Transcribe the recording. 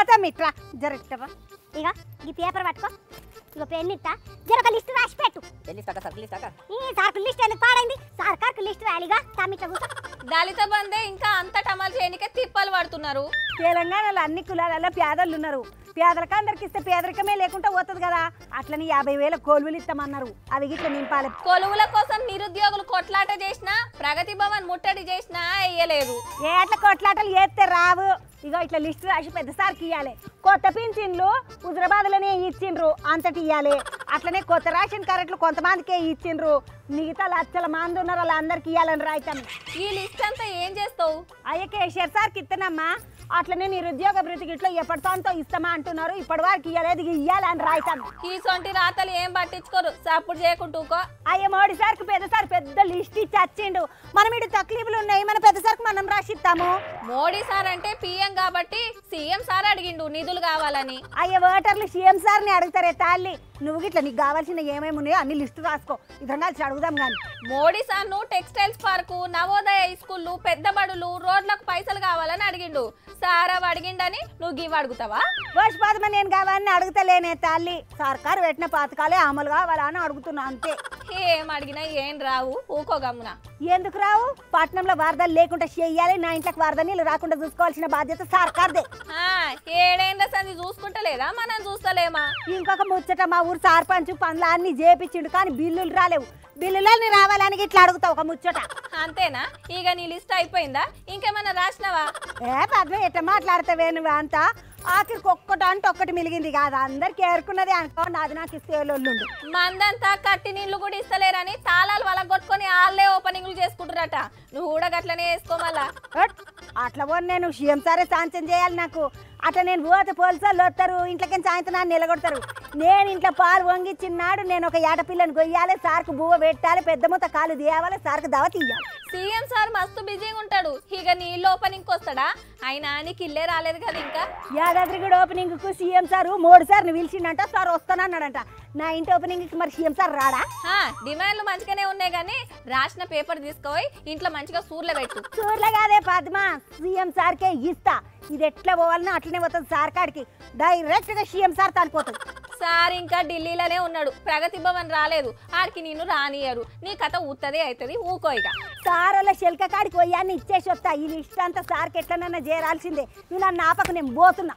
పోతాం ఇట్లా జరుగుతావా ఇక ఈ పేపర్ పట్టుకో ఇక పెన్ ఇస్తా జర ఒక లిస్ట్ రాసి పెట్టు ఈ లిస్ట్ ఎందుకు పాడైంది సర్కార్కు లిస్ట్ రాలిగా తమిత దళిత బందే ఇంకా అంత టమల్ చేయనికే తిప్పలు పడుతున్నారు తెలంగాణలో అన్ని కులాలలో పేదలు ఉన్నారు పేదలకు అందరికి ఇస్తే పేదరికమే లేకుండా పోతుంది కదా అట్లని యాభై వేల కొలువులు ఇస్తామన్నారు అవి గిట్ల నింపాలి కొలువుల కోసం నిరుద్యోగులు కొట్లాట చేసినా ప్రగతి భవన్ ముట్టడి చేసినా వేయలేదు ఏ అట్లా కొట్లాటలు చేస్తే రావు ఇక ఇట్లా లిస్ట్ రాసి పెద్ద సార్కి ఇవ్వాలి కొత్త పింఛన్లు హుజరాబాద్లోనే ఇచ్చిండ్రు అంతటి ఇవ్వాలి అట్లనే కొత్త రేషన్ కార్డులు కొంతమందికే ఇచ్చిండ్రు మిగతా లక్షల మంది ఉన్నారు వాళ్ళందరికి ఇవ్వాలని రాయితాం ఈ లిస్ట్ అంతా ఏం చేస్తావు అయ్యా కేసీఆర్ సార్కి ఇస్తానమ్మా అట్లనే నిరుద్యోగ బ్రతికి ఇట్లా ఎప్పటితో ఇస్తామా అంటున్నారు ఇప్పటి వరకు ఇయ్యలేదు ఇయ్యాలని రాయితాను ఈ రాతలు ఏం పట్టించుకోరు సప్పుడు చేయకుంటూకో అయ్యే మోడీ సార్కి పెద్ద సార్ పెద్ద లిస్ట్ ఇచ్చి వచ్చిండు మనం ఇటు తక్లీఫ్లు ఉన్నాయి మన పెద్ద సార్కి మనం రాసిస్తాము మోడీ సార్ అంటే పిఎం కాబట్టి సీఎం సార్ అడిగిండు నిధులు కావాలని అయ్యే ఓటర్లు సీఎం ని అడుగుతారే తల్లి నువ్వు ఇట్లా నీకు కావాల్సిన ఏమేమి ఉన్నాయో అన్ని లిస్టు రాసుకో ఇదంగా అడుగుదాం కానీ మోడీ సార్ ను టెక్స్టైల్స్ పార్కు నవోదయ స్కూళ్ళు పెద్ద బడులు రోడ్లకు పైసలు కావాలని అడిగిండు సారా అడిగిండని నువ్వు గీవ అడుగుతావా వర్షపాతమ నేను కావాలని అడుగుతలేనే తల్లి సర్కారు పెట్టిన పాతకాలే అమలు కావాలని అడుగుతున్నా అంతే ఏం అడిగినా ఏం రావు ఊకో గమ్మున ఎందుకు రావు పట్నంలో వరదలు లేకుండా చేయాలి నా ఇంట్లోకి వరద నీళ్ళు రాకుండా చూసుకోవాల్సిన బాధ్యత సర్కార్దే ఏడేందా సంది చూసుకుంటలేదా మనం చూస్తలేమా ఇంకొక ముచ్చట మా ఊరు సర్పంచ్ పనులు అన్ని చేపించిండు కానీ బిల్లులు రాలేవు బిల్లులని రావాలని ఇట్లా అడుగుతావు ఒక ముచ్చట అంతేనా ఇక నీ లిస్ట్ అయిపోయిందా ఇంకేమన్నా రాసినావా ఏ పద్మ ఎట్లా మాట్లాడతావే నువ్వు అంతా ఆఖరికి ఒక్కటి అంటే ఒక్కటి మిలిగింది కాదు అందరికి ఏరుకున్నది అనుకోండి అది నాకు ఇస్తే వాళ్ళు మందంతా కట్టి నీళ్లు కూడా ఇస్తలేరని తాళాలు వాళ్ళ కొట్టుకొని వాళ్ళే ఓపెనింగ్లు చేసుకుంటారట నువ్వు కూడా గట్లనే వేసుకోవాలా అట్లా పోను నేను సీఎం సారే సాంచం చేయాలి నాకు అట్లా నేను పోత పోలీసులు వస్తారు ఇంట్లోకి సాయంత్రం నాన్న నిలగొడతారు నేను ఇంట్లో పాలు వంగిచ్చిన్నాడు నేను ఒక ఏటపిల్లని గొయ్యాలి సార్కు బువ్వ పెట్టాలి పెద్ద మూత కాలు తీయాలి సార్కు దవ తీయాలి సీఎం సార్ మస్తు బిజీగా ఉంటాడు ఇక నీ ఇల్లు ఓపెనింగ్ వస్తాడా ఆయన నీకు ఇల్లే రాలేదు కదా ఇంకా యాదాద్రిగూడ ఓపెనింగ్ కు సీఎం సార్ మూడు సార్లు పిలిచిండంట సార్ వస్తానన్నాడంట నా ఇంటి ఓపెనింగ్ కి మరి సీఎం సార్ రాడా డిమాండ్లు మంచిగానే ఉన్నాయి కానీ రాసిన పేపర్ తీసుకోయి ఇంట్లో మంచిగా సూర్లే పెట్టు సూర్లే కాదే పద్మ సీఎం సార్కే ఇస్తా ఇది ఎట్లా పోవాలని అట్లనే పోతుంది సార్ కాడికి డైరెక్ట్ గా సీఎం సార్ తనిపోతుంది సార్ ఇంకా ఢిల్లీలోనే ఉన్నాడు ప్రగతి భవన్ రాలేదు ఆడికి నేను రానియరు నీ కథ ఉత్తదే అవుతుంది ఊకో ఇక సార్ వాళ్ళ శిల్క కాడికి పోయాన్ని ఇచ్చేసి వస్తా ఈ లిస్ట్ అంతా సార్కి ఎట్లనన్నా చేరాల్సిందే నువ్వు నన్ను ఆపకు నేను పోతున్నా